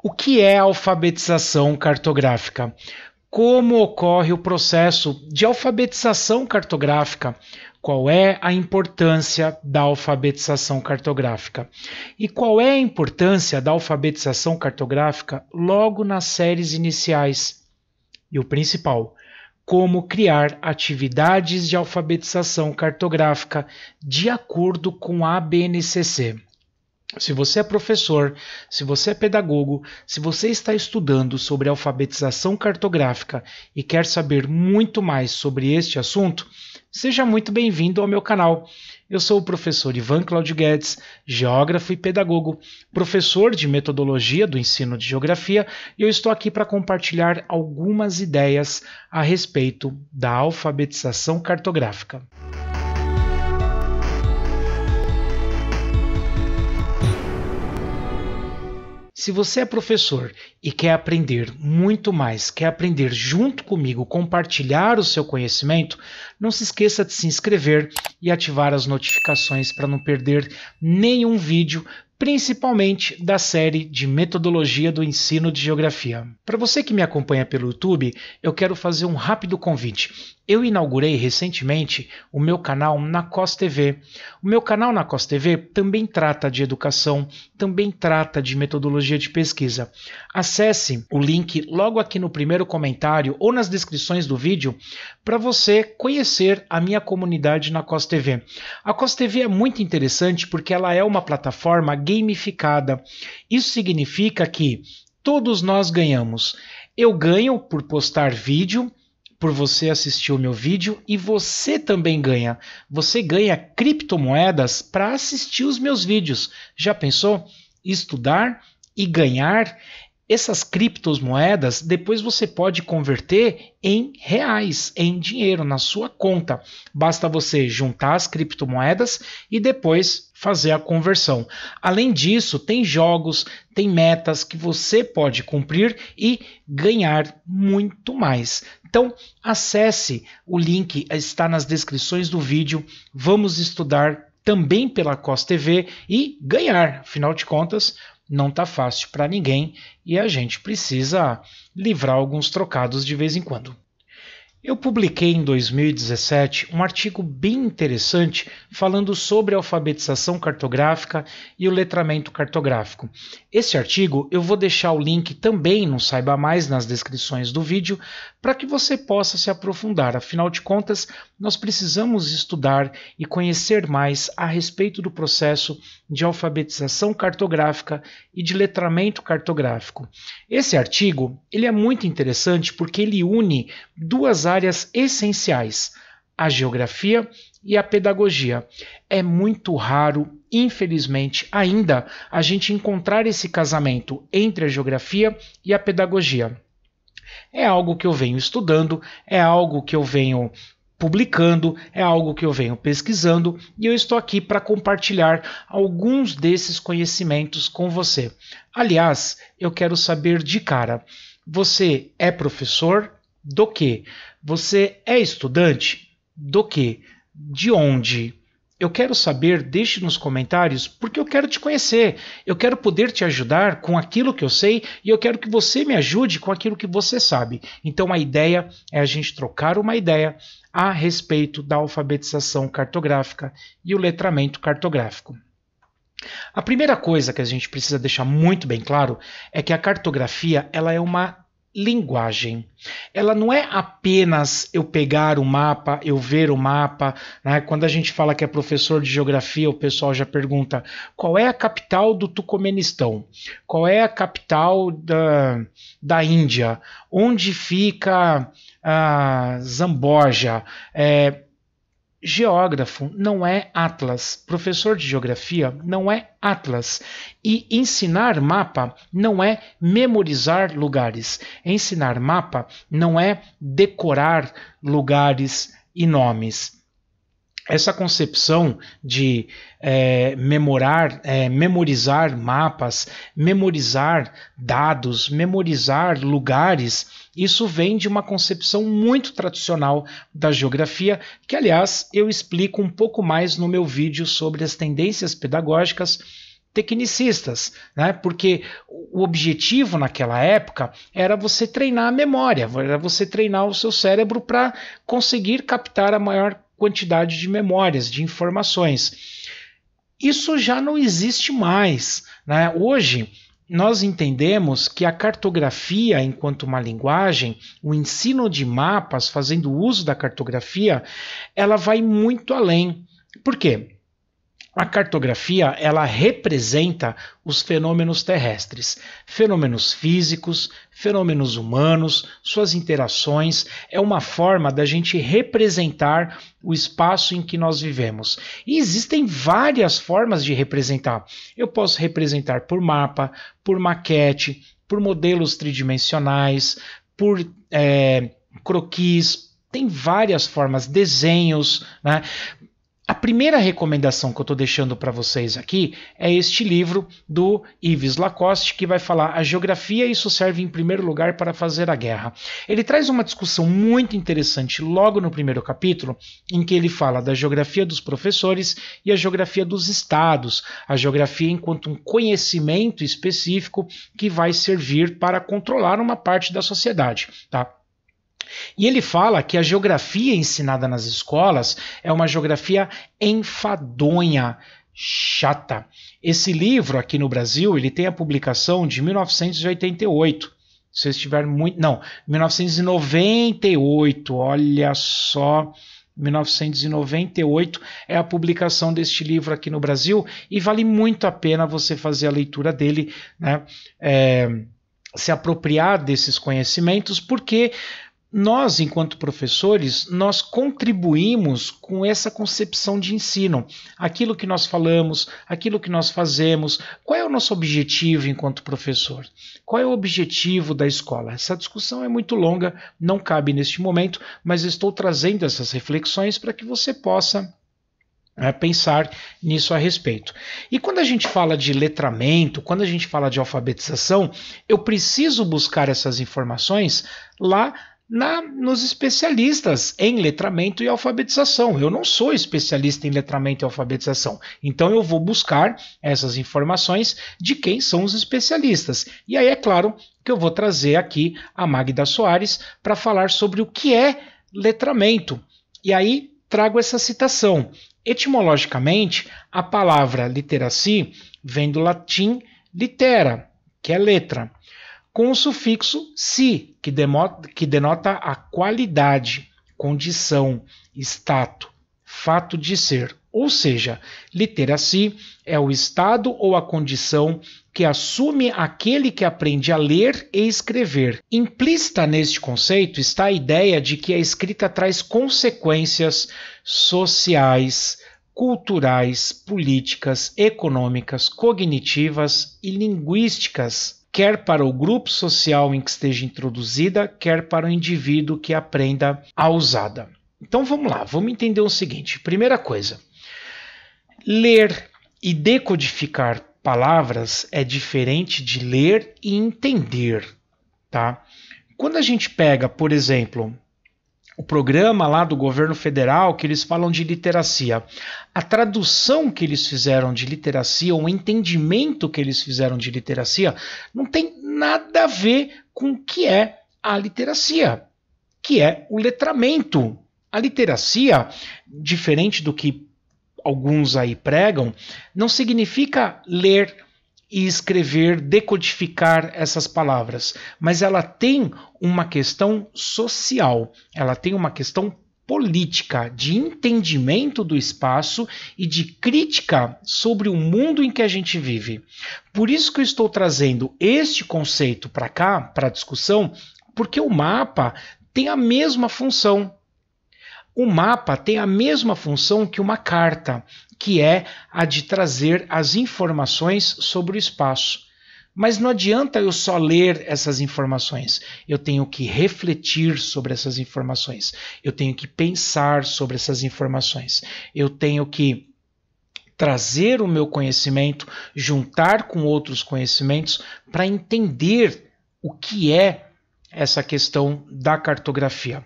O que é alfabetização cartográfica? Como ocorre o processo de alfabetização cartográfica? Qual é a importância da alfabetização cartográfica? E qual é a importância da alfabetização cartográfica logo nas séries iniciais? E o principal, como criar atividades de alfabetização cartográfica de acordo com a BNCC? Se você é professor, se você é pedagogo, se você está estudando sobre alfabetização cartográfica e quer saber muito mais sobre este assunto, seja muito bem-vindo ao meu canal. Eu sou o professor Ivan Claudio Guedes, geógrafo e pedagogo, professor de metodologia do ensino de geografia, e eu estou aqui para compartilhar algumas ideias a respeito da alfabetização cartográfica. Se você é professor e quer aprender muito mais, quer aprender junto comigo, compartilhar o seu conhecimento, não se esqueça de se inscrever e ativar as notificações para não perder nenhum vídeo, principalmente da série de metodologia do ensino de geografia. Para você que me acompanha pelo YouTube, eu quero fazer um rápido convite. Eu inaugurei recentemente o meu canal na Cos TV. O meu canal na Cos TV também trata de educação, também trata de metodologia de pesquisa. Acesse o link logo aqui no primeiro comentário ou nas descrições do vídeo para você conhecer a minha comunidade na Cos TV. A Cos TV é muito interessante porque ela é uma plataforma gamificada. Isso significa que todos nós ganhamos. Eu ganho por postar vídeo, por você assistir o meu vídeo e você também ganha. Você ganha criptomoedas para assistir os meus vídeos. Já pensou? Estudar e ganhar essas criptomoedas depois você pode converter em reais, em dinheiro na sua conta. Basta você juntar as criptomoedas e depois fazer a conversão. Além disso, tem jogos, tem metas que você pode cumprir e ganhar muito mais. Então, acesse o link, está nas descrições do vídeo. Vamos estudar também pela Costa TV e ganhar, afinal de contas, não tá fácil para ninguém e a gente precisa livrar alguns trocados de vez em quando. Eu publiquei em 2017 um artigo bem interessante falando sobre alfabetização cartográfica e o letramento cartográfico. Esse artigo eu vou deixar o link também no Saiba Mais nas descrições do vídeo para que você possa se aprofundar. Afinal de contas, nós precisamos estudar e conhecer mais a respeito do processo de alfabetização cartográfica e de letramento cartográfico. Esse artigo, ele é muito interessante porque ele une duas áreas essenciais: a geografia e a pedagogia. É muito raro, infelizmente, ainda a gente encontrar esse casamento entre a geografia e a pedagogia é algo que eu venho estudando, é algo que eu venho publicando, é algo que eu venho pesquisando e eu estou aqui para compartilhar alguns desses conhecimentos com você. Aliás, eu quero saber de cara: você é professor? Do que? Você é estudante? Do que? De onde? Eu quero saber, deixe nos comentários, porque eu quero te conhecer. Eu quero poder te ajudar com aquilo que eu sei e eu quero que você me ajude com aquilo que você sabe. Então a ideia é a gente trocar uma ideia a respeito da alfabetização cartográfica e o letramento cartográfico. A primeira coisa que a gente precisa deixar muito bem claro é que a cartografia ela é uma linguagem. Ela não é apenas eu pegar o mapa, eu ver o mapa. Né? Quando a gente fala que é professor de geografia, o pessoal já pergunta qual é a capital do Turcomenistão, qual é a capital da, da Índia, onde fica a ah, Zamboja. É, Geógrafo não é atlas, professor de geografia não é atlas e ensinar mapa não é memorizar lugares. Ensinar mapa não é decorar lugares e nomes essa concepção de é, memorar, é, memorizar mapas, memorizar dados, memorizar lugares, isso vem de uma concepção muito tradicional da geografia, que, aliás, eu explico um pouco mais no meu vídeo sobre as tendências pedagógicas tecnicistas, né? porque o objetivo naquela época era você treinar a memória, era você treinar o seu cérebro para conseguir captar a maior quantidade de memórias, de informações. Isso já não existe mais. Né? Hoje, nós entendemos que a cartografia, enquanto uma linguagem, o ensino de mapas, fazendo uso da cartografia, ela vai muito além. Por quê? A cartografia, ela representa os fenômenos terrestres, fenômenos físicos, fenômenos humanos, suas interações, é uma forma da gente representar o espaço em que nós vivemos. E existem várias formas de representar. Eu posso representar por mapa, por maquete, por modelos tridimensionais, por é, croquis, tem várias formas, desenhos, né? A primeira recomendação que eu estou deixando para vocês aqui é este livro do Yves Lacoste, que vai falar a geografia, e isso serve em primeiro lugar para fazer a guerra. Ele traz uma discussão muito interessante logo no primeiro capítulo, em que ele fala da geografia dos professores e a geografia dos estados, a geografia enquanto um conhecimento específico que vai servir para controlar uma parte da sociedade. Tá? E ele fala que a geografia ensinada nas escolas é uma geografia enfadonha, chata. Esse livro aqui no Brasil, ele tem a publicação de 1988. Se eu estiver muito, não, 1998. Olha só, 1998 é a publicação deste livro aqui no Brasil e vale muito a pena você fazer a leitura dele, né? É, se apropriar desses conhecimentos, porque nós, enquanto professores, nós contribuímos com essa concepção de ensino. Aquilo que nós falamos, aquilo que nós fazemos, qual é o nosso objetivo enquanto professor? Qual é o objetivo da escola? Essa discussão é muito longa, não cabe neste momento, mas estou trazendo essas reflexões para que você possa né, pensar nisso a respeito. E quando a gente fala de letramento, quando a gente fala de alfabetização, eu preciso buscar essas informações lá na, nos especialistas em letramento e alfabetização. Eu não sou especialista em letramento e alfabetização, então eu vou buscar essas informações de quem são os especialistas. E aí é claro que eu vou trazer aqui a Magda Soares para falar sobre o que é letramento. E aí trago essa citação. Etimologicamente, a palavra literacy vem do latim litera, que é letra com o sufixo si, que, demota, que denota a qualidade, condição, status, fato de ser. Ou seja, literacy é o estado ou a condição que assume aquele que aprende a ler e escrever. Implícita neste conceito está a ideia de que a escrita traz consequências sociais, culturais, políticas, econômicas, cognitivas e linguísticas quer para o grupo social em que esteja introduzida, quer para o indivíduo que aprenda a usada. Então vamos lá, vamos entender o seguinte: primeira coisa, ler e decodificar palavras é diferente de ler e entender, tá? Quando a gente pega, por exemplo, o programa lá do governo federal que eles falam de literacia. A tradução que eles fizeram de literacia, o entendimento que eles fizeram de literacia, não tem nada a ver com o que é a literacia, que é o letramento. A literacia, diferente do que alguns aí pregam, não significa ler e escrever, decodificar essas palavras, mas ela tem uma questão social, ela tem uma questão política, de entendimento do espaço e de crítica sobre o mundo em que a gente vive. Por isso que eu estou trazendo este conceito para cá, para a discussão, porque o mapa tem a mesma função. O mapa tem a mesma função que uma carta que é a de trazer as informações sobre o espaço. Mas não adianta eu só ler essas informações. Eu tenho que refletir sobre essas informações. Eu tenho que pensar sobre essas informações. Eu tenho que trazer o meu conhecimento, juntar com outros conhecimentos para entender o que é essa questão da cartografia.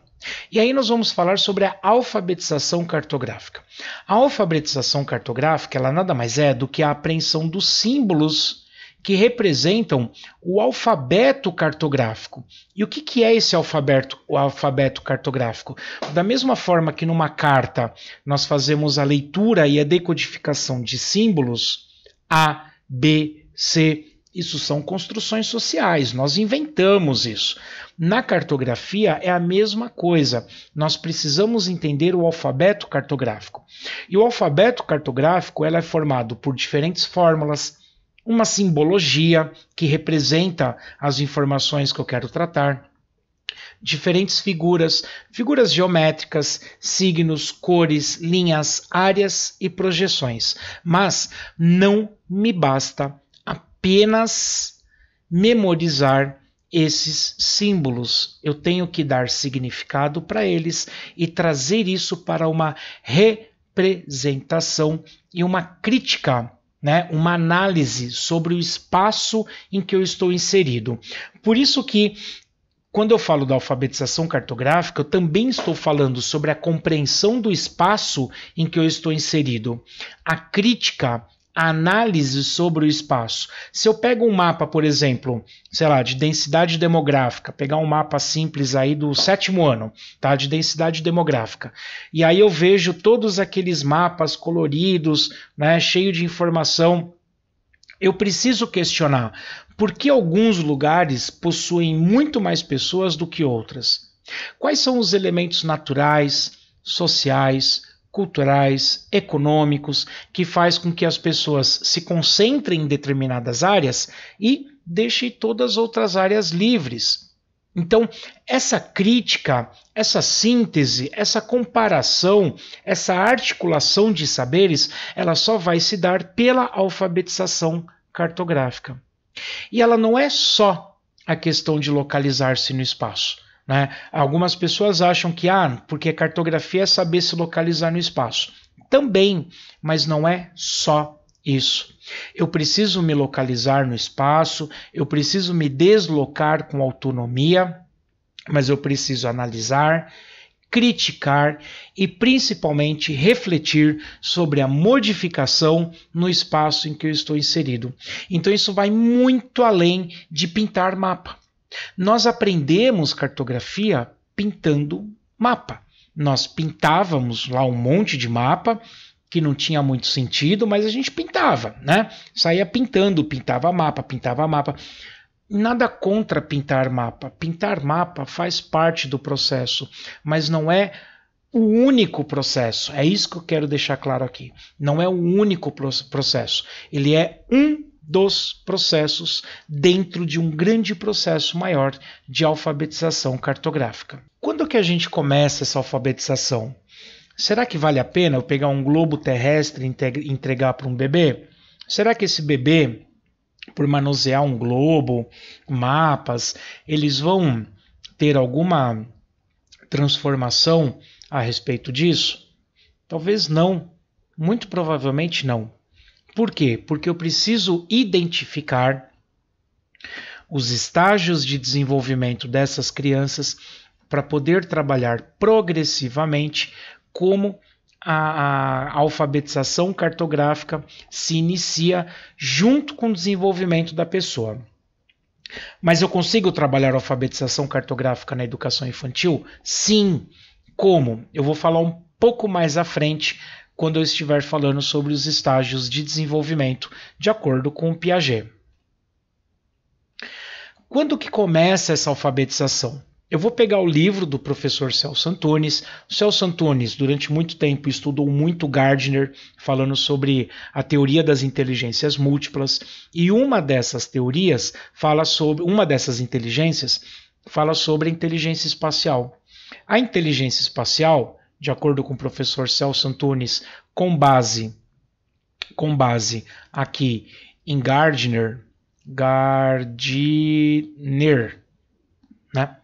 E aí nós vamos falar sobre a alfabetização cartográfica. A alfabetização cartográfica, ela nada mais é do que a apreensão dos símbolos que representam o alfabeto cartográfico. E o que, que é esse alfabeto, o alfabeto cartográfico? Da mesma forma que numa carta nós fazemos a leitura e a decodificação de símbolos A, B, C, isso são construções sociais, nós inventamos isso. Na cartografia é a mesma coisa. Nós precisamos entender o alfabeto cartográfico. E o alfabeto cartográfico é formado por diferentes fórmulas, uma simbologia que representa as informações que eu quero tratar, diferentes figuras, figuras geométricas, signos, cores, linhas, áreas e projeções. Mas não me basta apenas memorizar esses símbolos. Eu tenho que dar significado para eles e trazer isso para uma representação e uma crítica, né? uma análise sobre o espaço em que eu estou inserido. Por isso que quando eu falo da alfabetização cartográfica, eu também estou falando sobre a compreensão do espaço em que eu estou inserido. A crítica análise sobre o espaço. Se eu pego um mapa, por exemplo, sei lá, de densidade demográfica, pegar um mapa simples aí do sétimo ano, tá, de densidade demográfica, e aí eu vejo todos aqueles mapas coloridos, né, cheio de informação. Eu preciso questionar por que alguns lugares possuem muito mais pessoas do que outras. Quais são os elementos naturais, sociais, culturais, econômicos, que faz com que as pessoas se concentrem em determinadas áreas e deixe todas as outras áreas livres. Então, essa crítica, essa síntese, essa comparação, essa articulação de saberes, ela só vai se dar pela alfabetização cartográfica. E ela não é só a questão de localizar-se no espaço né? Algumas pessoas acham que ah, porque cartografia é saber se localizar no espaço. Também, mas não é só isso. Eu preciso me localizar no espaço, eu preciso me deslocar com autonomia, mas eu preciso analisar, criticar e principalmente refletir sobre a modificação no espaço em que eu estou inserido. Então isso vai muito além de pintar mapa. Nós aprendemos cartografia pintando mapa. Nós pintávamos lá um monte de mapa que não tinha muito sentido, mas a gente pintava, né? Saía pintando, pintava mapa, pintava mapa. Nada contra pintar mapa. Pintar mapa faz parte do processo, mas não é o único processo. É isso que eu quero deixar claro aqui. Não é o único processo. Ele é um dos processos dentro de um grande processo maior de alfabetização cartográfica. Quando que a gente começa essa alfabetização? Será que vale a pena eu pegar um globo terrestre e entregar para um bebê? Será que esse bebê, por manusear um globo, mapas, eles vão ter alguma transformação a respeito disso? Talvez não, muito provavelmente não. Por quê? Porque eu preciso identificar os estágios de desenvolvimento dessas crianças para poder trabalhar progressivamente como a, a, alfabetização cartográfica se inicia junto com o desenvolvimento da pessoa. Mas eu consigo trabalhar alfabetização cartográfica na educação infantil? Sim. Como? Eu vou falar um pouco mais à frente quando eu estiver falando sobre os estágios de desenvolvimento, de acordo com Piaget. Quando que começa essa alfabetização? Eu vou pegar o livro do professor Celso Antunes. O Celso Antunes, durante muito tempo, estudou muito Gardner, falando sobre a teoria das inteligências múltiplas, e uma dessas teorias fala sobre uma dessas inteligências fala sobre a inteligência espacial. A inteligência espacial de acordo com o professor Celso Antunes, com base com base aqui em Gardner, Gardner, né?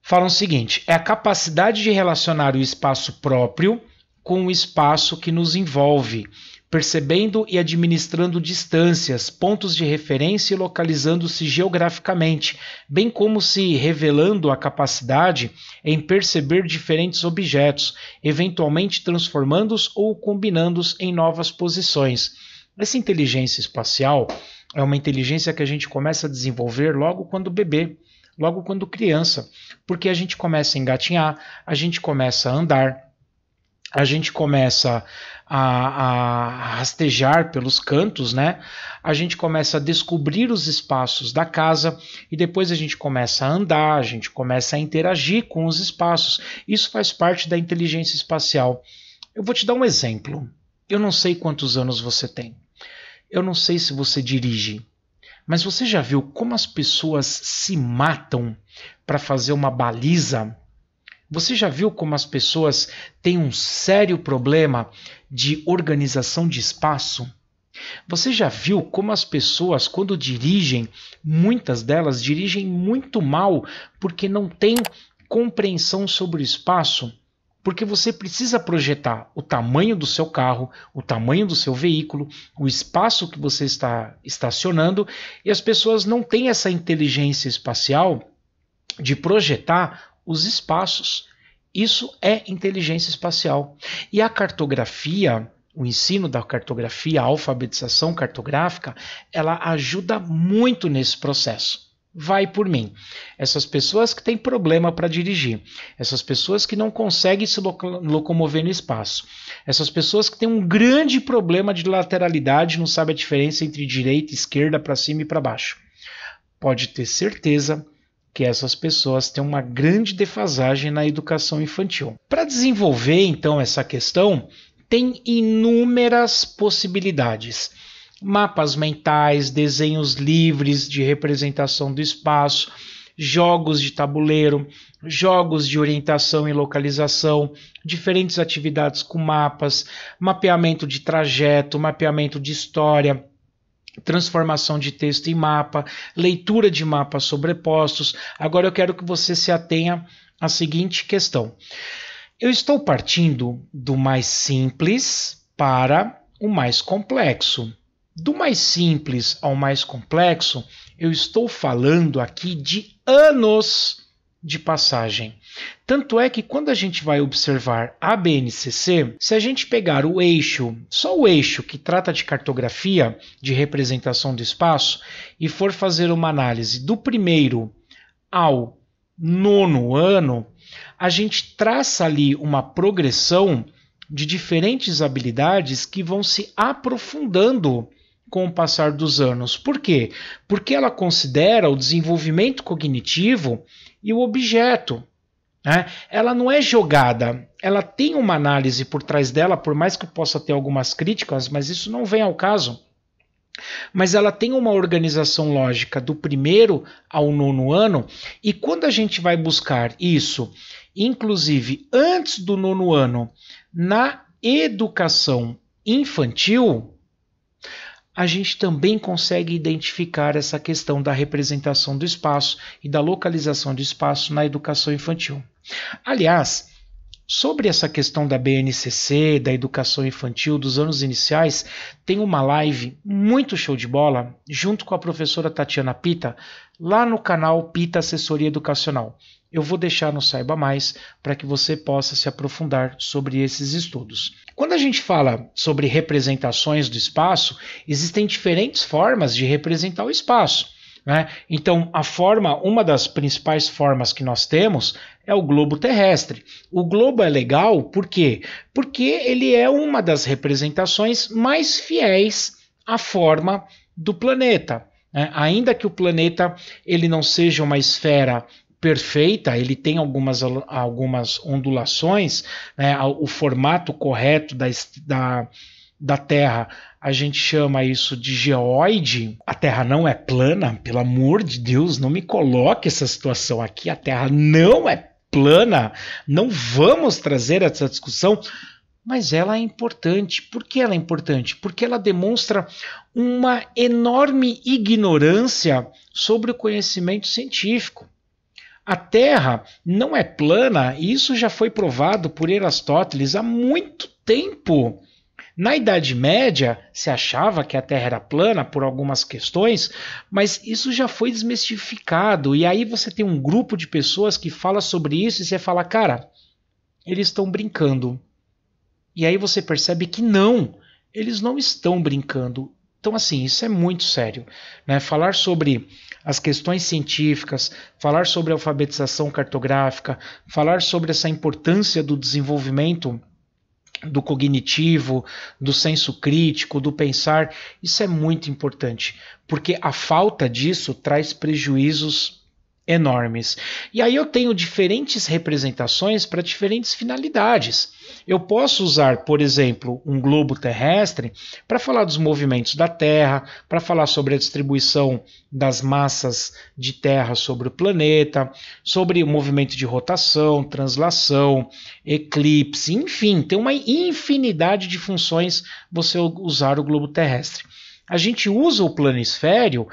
Falam o seguinte: é a capacidade de relacionar o espaço próprio com o espaço que nos envolve, percebendo e administrando distâncias, pontos de referência e localizando-se geograficamente, bem como se revelando a capacidade em perceber diferentes objetos, eventualmente transformando-os ou combinando-os em novas posições. Essa inteligência espacial é uma inteligência que a gente começa a desenvolver logo quando bebê logo quando criança, porque a gente começa a engatinhar, a gente começa a andar, a gente começa a, a rastejar pelos cantos, né? A gente começa a descobrir os espaços da casa e depois a gente começa a andar, a gente começa a interagir com os espaços. Isso faz parte da inteligência espacial. Eu vou te dar um exemplo. Eu não sei quantos anos você tem. Eu não sei se você dirige. Mas você já viu como as pessoas se matam para fazer uma baliza? Você já viu como as pessoas têm um sério problema de organização de espaço? Você já viu como as pessoas, quando dirigem, muitas delas dirigem muito mal porque não têm compreensão sobre o espaço? porque você precisa projetar o tamanho do seu carro, o tamanho do seu veículo, o espaço que você está estacionando, e as pessoas não têm essa inteligência espacial de projetar os espaços. Isso é inteligência espacial. E a cartografia, o ensino da cartografia, a alfabetização cartográfica, ela ajuda muito nesse processo vai por mim. Essas pessoas que têm problema para dirigir, essas pessoas que não conseguem se locomover no espaço, essas pessoas que têm um grande problema de lateralidade, não sabem a diferença entre direita, e esquerda, para cima e para baixo. Pode ter certeza que essas pessoas têm uma grande defasagem na educação infantil. Para desenvolver então essa questão, tem inúmeras possibilidades. Mapas mentais, desenhos livres de representação do espaço, jogos de tabuleiro, jogos de orientação e localização, diferentes atividades com mapas, mapeamento de trajeto, mapeamento de história, transformação de texto em mapa, leitura de mapas sobrepostos. Agora eu quero que você se atenha à seguinte questão. Eu estou partindo do mais simples para o mais complexo. Do mais simples ao mais complexo, eu estou falando aqui de anos de passagem. Tanto é que quando a gente vai observar a BNCC, se a gente pegar o eixo, só o eixo que trata de cartografia, de representação do espaço, e for fazer uma análise do primeiro ao nono ano, a gente traça ali uma progressão de diferentes habilidades que vão se aprofundando com o passar dos anos. Por quê? Porque ela considera o desenvolvimento cognitivo e o objeto. Né? Ela não é jogada, ela tem uma análise por trás dela, por mais que eu possa ter algumas críticas, mas isso não vem ao caso. Mas ela tem uma organização lógica do primeiro ao nono ano, e quando a gente vai buscar isso, inclusive antes do nono ano, na educação infantil, a gente também consegue identificar essa questão da representação do espaço e da localização do espaço na educação infantil. Aliás, Sobre essa questão da BNCC, da educação infantil, dos anos iniciais, tem uma live muito show de bola, junto com a professora Tatiana Pita, lá no canal Pita Assessoria Educacional eu vou deixar no Saiba Mais para que você possa se aprofundar sobre esses estudos. Quando a gente fala sobre representações do espaço, existem diferentes formas de representar o espaço. Né? Então, a forma, uma das principais formas que nós temos é o globo terrestre. O globo é legal por quê? Porque ele é uma das representações mais fiéis à forma do planeta. Né? Ainda que o planeta ele não seja uma esfera perfeita, ele tem algumas, algumas ondulações, né, o formato correto da, da, da Terra, a gente chama isso de geoide. A Terra não é plana, pelo amor de Deus, não me coloque essa situação aqui. A Terra não é plana, não vamos trazer essa discussão. Mas ela é importante. Por que ela é importante? Porque ela demonstra uma enorme ignorância sobre o conhecimento científico. A Terra não é plana, e isso já foi provado por Aristóteles há muito tempo. Na Idade Média, se achava que a Terra era plana por algumas questões, mas isso já foi desmistificado. E aí você tem um grupo de pessoas que fala sobre isso e você fala, cara, eles estão brincando. E aí você percebe que não, eles não estão brincando. Então, assim, isso é muito sério. Né? Falar sobre as questões científicas, falar sobre alfabetização cartográfica, falar sobre essa importância do desenvolvimento do cognitivo, do senso crítico, do pensar, isso é muito importante, porque a falta disso traz prejuízos enormes. E aí eu tenho diferentes representações para diferentes finalidades. Eu posso usar, por exemplo, um globo terrestre para falar dos movimentos da Terra, para falar sobre a distribuição das massas de Terra sobre o planeta, sobre o movimento de rotação, translação, eclipse, enfim, tem uma infinidade de funções você usar o globo terrestre. A gente usa o planisfério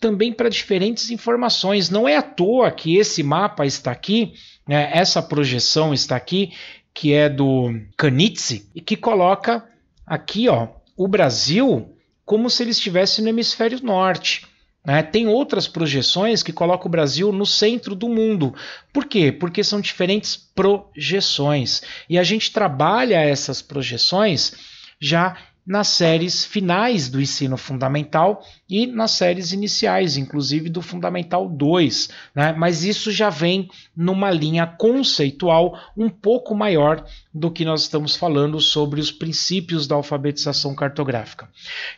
também para diferentes informações. Não é à toa que esse mapa está aqui, né, essa projeção está aqui, que é do Canitzi, e que coloca aqui ó, o Brasil como se ele estivesse no hemisfério norte. Né? Tem outras projeções que colocam o Brasil no centro do mundo. Por quê? Porque são diferentes projeções. E a gente trabalha essas projeções já nas séries finais do ensino fundamental e nas séries iniciais, inclusive do Fundamental 2. Né? Mas isso já vem numa linha conceitual um pouco maior do que nós estamos falando sobre os princípios da alfabetização cartográfica.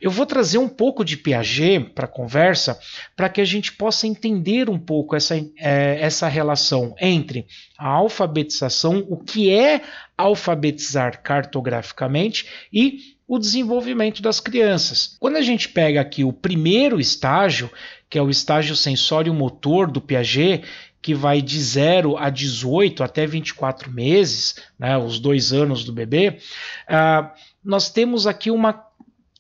Eu vou trazer um pouco de Piaget para a conversa para que a gente possa entender um pouco essa, é, essa relação entre a alfabetização, o que é alfabetizar cartograficamente e o desenvolvimento das crianças. Quando a gente pega aqui o primeiro estágio, que é o estágio sensório-motor do Piaget, que vai de 0 a 18 até 24 meses, né, os dois anos do bebê, uh, nós temos aqui uma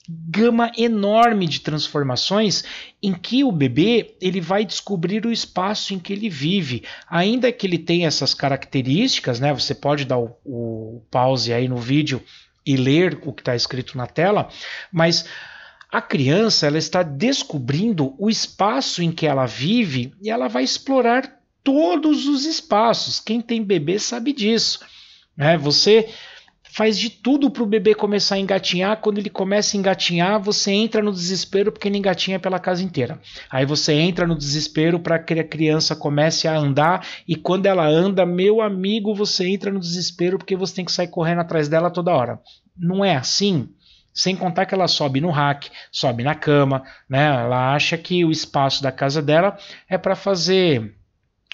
gama enorme de transformações em que o bebê ele vai descobrir o espaço em que ele vive, ainda que ele tenha essas características, né? Você pode dar o, o pause aí no vídeo e ler o que está escrito na tela, mas a criança ela está descobrindo o espaço em que ela vive e ela vai explorar todos os espaços. Quem tem bebê sabe disso. Né? Você faz de tudo para o bebê começar a engatinhar. Quando ele começa a engatinhar, você entra no desespero porque ele engatinha pela casa inteira. Aí você entra no desespero para que a criança comece a andar e quando ela anda, meu amigo, você entra no desespero porque você tem que sair correndo atrás dela toda hora. Não é assim? Sem contar que ela sobe no rack, sobe na cama, né? Ela acha que o espaço da casa dela é para fazer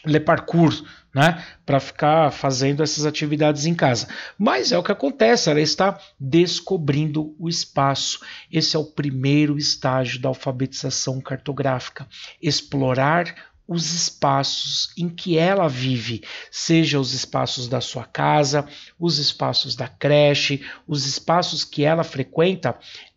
le parkour, né, para ficar fazendo essas atividades em casa. Mas é o que acontece, ela está descobrindo o espaço. Esse é o primeiro estágio da alfabetização cartográfica, explorar os espaços em que ela vive, seja os espaços da sua casa, os espaços da creche, os espaços que ela frequenta,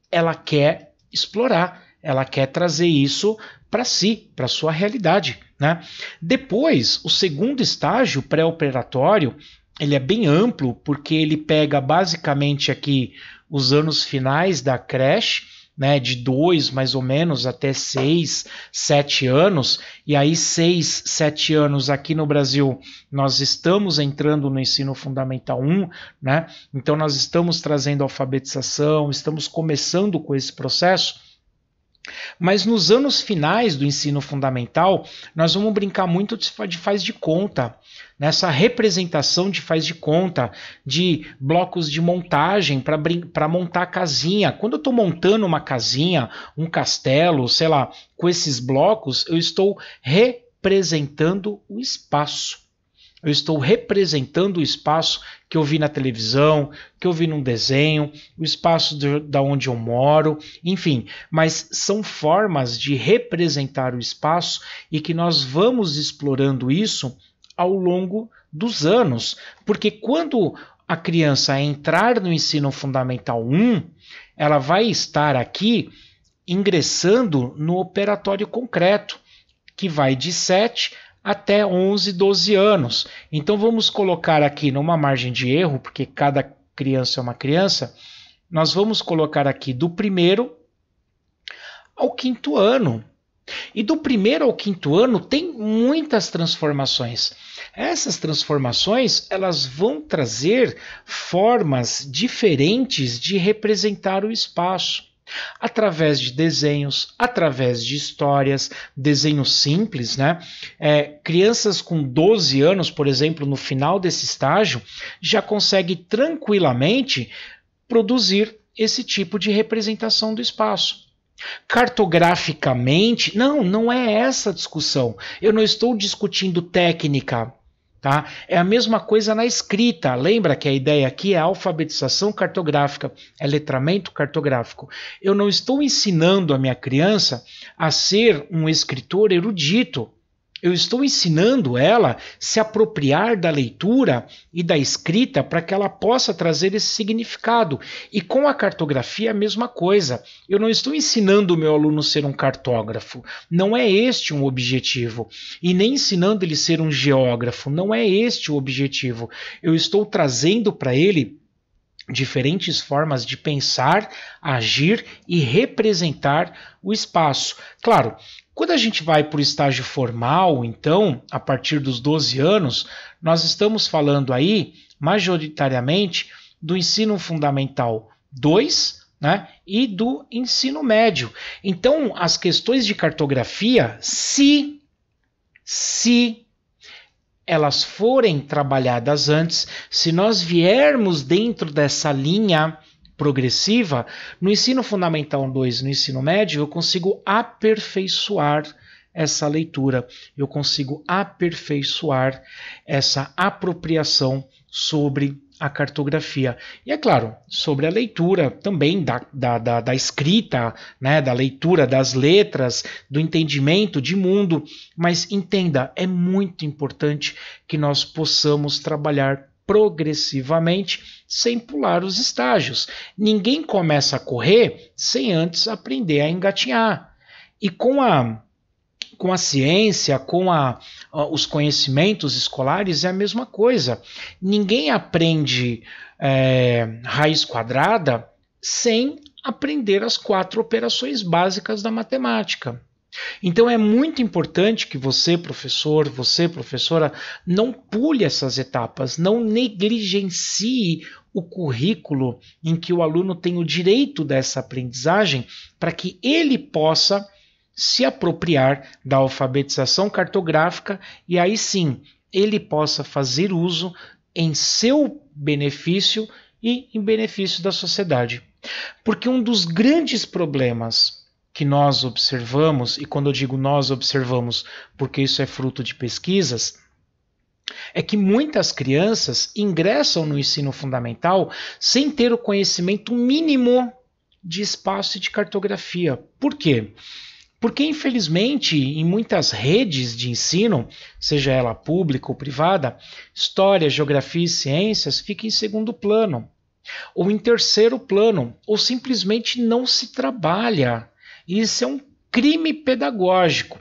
ela quer explorar, ela quer trazer isso para si, para sua realidade. Né? Depois, o segundo estágio pré-operatório ele é bem amplo porque ele pega basicamente aqui os anos finais da creche. Né, de dois mais ou menos até seis, sete anos, e aí seis, sete anos aqui no Brasil, nós estamos entrando no ensino fundamental 1, né, então nós estamos trazendo alfabetização, estamos começando com esse processo, mas nos anos finais do ensino fundamental, nós vamos brincar muito de faz de conta, nessa representação de faz de conta, de blocos de montagem para montar a casinha. Quando eu estou montando uma casinha, um castelo, sei lá, com esses blocos, eu estou representando o espaço. Eu estou representando o espaço que eu vi na televisão, que eu vi num desenho, o espaço de, da onde eu moro, enfim. Mas são formas de representar o espaço e que nós vamos explorando isso ao longo dos anos. Porque quando a criança entrar no ensino fundamental 1, ela vai estar aqui ingressando no operatório concreto, que vai de 7 até 11, 12 anos. Então vamos colocar aqui numa margem de erro, porque cada criança é uma criança, nós vamos colocar aqui do primeiro ao quinto ano. E do primeiro ao quinto ano tem muitas transformações. Essas transformações elas vão trazer formas diferentes de representar o espaço através de desenhos, através de histórias, desenhos simples, né? É, crianças com 12 anos, por exemplo, no final desse estágio, já consegue tranquilamente produzir esse tipo de representação do espaço. Cartograficamente, não, não é essa a discussão. Eu não estou discutindo técnica, Tá? É a mesma coisa na escrita. Lembra que a ideia aqui é alfabetização cartográfica, é letramento cartográfico. Eu não estou ensinando a minha criança a ser um escritor erudito. Eu estou ensinando ela se apropriar da leitura e da escrita para que ela possa trazer esse significado. E com a cartografia a mesma coisa. Eu não estou ensinando o meu aluno a ser um cartógrafo. Não é este um objetivo. E nem ensinando ele a ser um geógrafo. Não é este o objetivo. Eu estou trazendo para ele diferentes formas de pensar, agir e representar o espaço. Claro quando a gente vai para o estágio formal, então, a partir dos 12 anos, nós estamos falando aí, majoritariamente, do ensino fundamental 2 né, e do ensino médio. Então, as questões de cartografia, se, se elas forem trabalhadas antes, se nós viermos dentro dessa linha progressiva, no ensino fundamental 2, no ensino médio, eu consigo aperfeiçoar essa leitura, eu consigo aperfeiçoar essa apropriação sobre a cartografia. E é claro, sobre a leitura também da, da, da, da, escrita, né, da leitura das letras, do entendimento de mundo. Mas entenda, é muito importante que nós possamos trabalhar progressivamente sem pular os estágios. Ninguém começa a correr sem antes aprender a engatinhar. E com a com a ciência, com a, os conhecimentos escolares é a mesma coisa. Ninguém aprende é, raiz quadrada sem aprender as quatro operações básicas da matemática. Então é muito importante que você, professor, você, professora, não pule essas etapas, não negligencie o currículo em que o aluno tem o direito dessa aprendizagem para que ele possa se apropriar da alfabetização cartográfica e aí sim ele possa fazer uso em seu benefício e em benefício da sociedade. Porque um dos grandes problemas que nós observamos, e quando eu digo nós observamos, porque isso é fruto de pesquisas, é que muitas crianças ingressam no ensino fundamental sem ter o conhecimento mínimo de espaço e de cartografia. Por quê? Porque, infelizmente, em muitas redes de ensino, seja ela pública ou privada, história, geografia e ciências ficam em segundo plano, ou em terceiro plano, ou simplesmente não se trabalha isso é um crime pedagógico.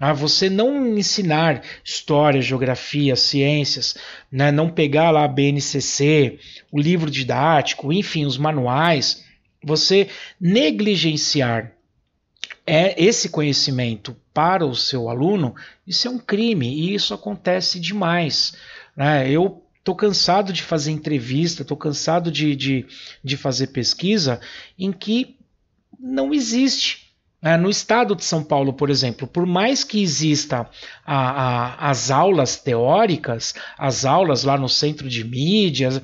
Ah, você não ensinar história, geografia, ciências, né? não pegar lá a BNCC, o livro didático, enfim, os manuais, você negligenciar é esse conhecimento para o seu aluno, isso é um crime e isso acontece demais. Né? Eu estou cansado de fazer entrevista, estou cansado de, de, de fazer pesquisa em que não existe é, no estado de São Paulo, por exemplo, por mais que exista a, a, as aulas teóricas, as aulas lá no centro de mídias,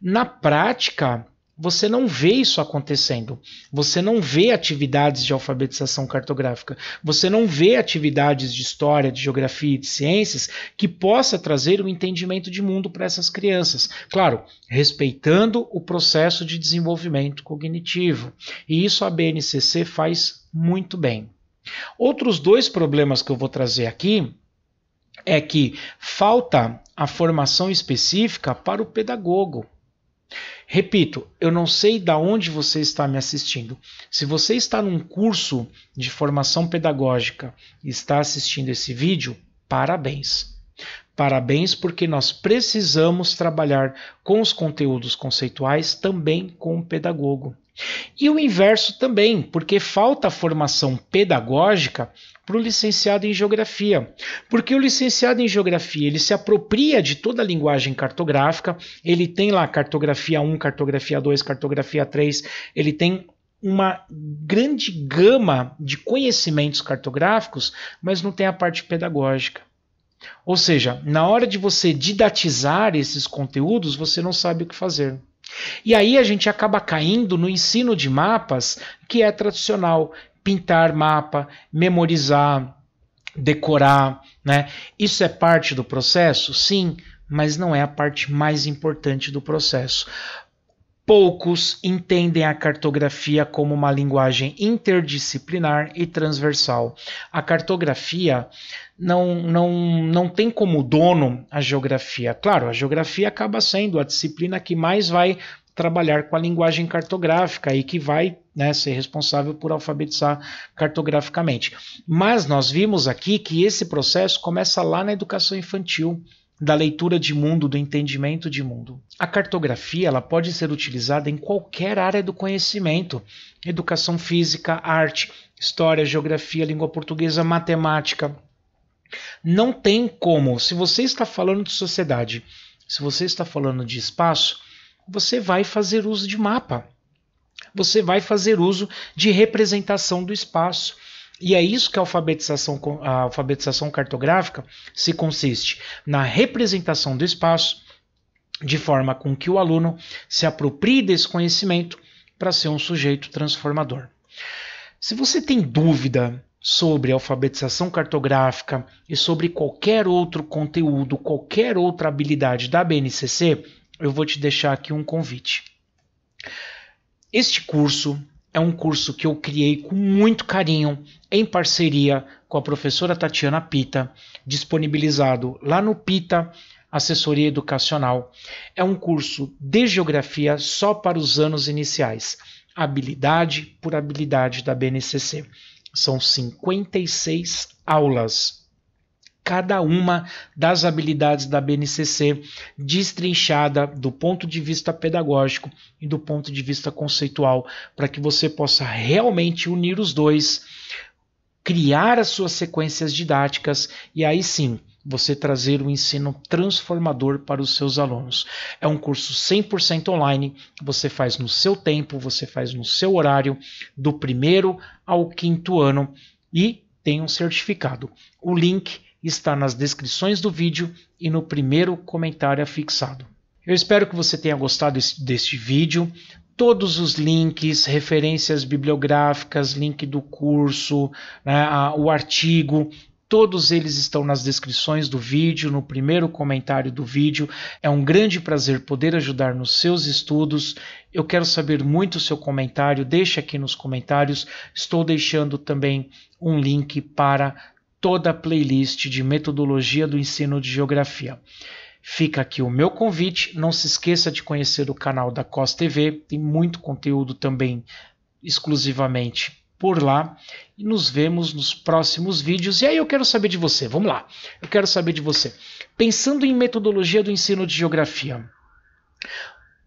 na prática você não vê isso acontecendo. Você não vê atividades de alfabetização cartográfica. Você não vê atividades de história, de geografia e de ciências que possa trazer um entendimento de mundo para essas crianças. Claro, respeitando o processo de desenvolvimento cognitivo. E isso a BNCC faz muito bem. Outros dois problemas que eu vou trazer aqui é que falta a formação específica para o pedagogo. Repito, eu não sei de onde você está me assistindo. Se você está num curso de formação pedagógica e está assistindo esse vídeo, parabéns. Parabéns porque nós precisamos trabalhar com os conteúdos conceituais também com o pedagogo. E o inverso também, porque falta formação pedagógica para o licenciado em geografia, porque o licenciado em geografia ele se apropria de toda a linguagem cartográfica, ele tem lá cartografia 1, cartografia 2, cartografia 3, ele tem uma grande gama de conhecimentos cartográficos, mas não tem a parte pedagógica. Ou seja, na hora de você didatizar esses conteúdos, você não sabe o que fazer. E aí a gente acaba caindo no ensino de mapas que é tradicional: pintar mapa, memorizar, decorar, né? Isso é parte do processo? Sim, mas não é a parte mais importante do processo. Poucos entendem a cartografia como uma linguagem interdisciplinar e transversal. A cartografia não, não, não tem como dono a geografia. Claro, a geografia acaba sendo a disciplina que mais vai trabalhar com a linguagem cartográfica e que vai né, ser responsável por alfabetizar cartograficamente. Mas nós vimos aqui que esse processo começa lá na educação infantil da leitura de mundo, do entendimento de mundo. A cartografia ela pode ser utilizada em qualquer área do conhecimento: educação física, arte, história, geografia, língua portuguesa, matemática, não tem como. Se você está falando de sociedade, se você está falando de espaço, você vai fazer uso de mapa. Você vai fazer uso de representação do espaço. E é isso que a alfabetização, a alfabetização cartográfica se consiste na representação do espaço, de forma com que o aluno se aproprie desse conhecimento para ser um sujeito transformador. Se você tem dúvida sobre alfabetização cartográfica e sobre qualquer outro conteúdo, qualquer outra habilidade da BNCC, eu vou te deixar aqui um convite. Este curso é um curso que eu criei com muito carinho, em parceria com a professora Tatiana Pita, disponibilizado lá no Pita Assessoria Educacional. É um curso de geografia só para os anos iniciais, habilidade por habilidade da BNCC. São 56 aulas cada uma das habilidades da BNCC destrinchada do ponto de vista pedagógico e do ponto de vista conceitual, para que você possa realmente unir os dois, criar as suas sequências didáticas e aí sim você trazer um ensino transformador para os seus alunos. É um curso 100% online, você faz no seu tempo, você faz no seu horário, do primeiro ao quinto ano e tem um certificado. O link está nas descrições do vídeo e no primeiro comentário afixado. Eu espero que você tenha gostado deste vídeo. Todos os links, referências bibliográficas, link do curso, né, o artigo, Todos eles estão nas descrições do vídeo, no primeiro comentário do vídeo. É um grande prazer poder ajudar nos seus estudos. Eu quero saber muito o seu comentário, deixe aqui nos comentários. Estou deixando também um link para toda a playlist de metodologia do ensino de geografia. Fica aqui o meu convite. Não se esqueça de conhecer o canal da COS TV, tem muito conteúdo também exclusivamente por lá e nos vemos nos próximos vídeos. E aí eu quero saber de você, vamos lá. Eu quero saber de você. Pensando em metodologia do ensino de geografia,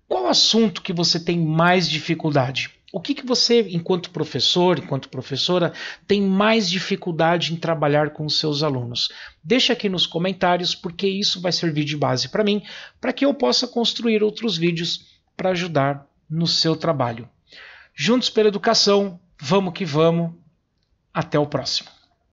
qual assunto que você tem mais dificuldade? O que, que você, enquanto professor, enquanto professora, tem mais dificuldade em trabalhar com os seus alunos? Deixa aqui nos comentários, porque isso vai servir de base para mim, para que eu possa construir outros vídeos para ajudar no seu trabalho. Juntos pela Educação, Vamos que vamos. Até o próximo.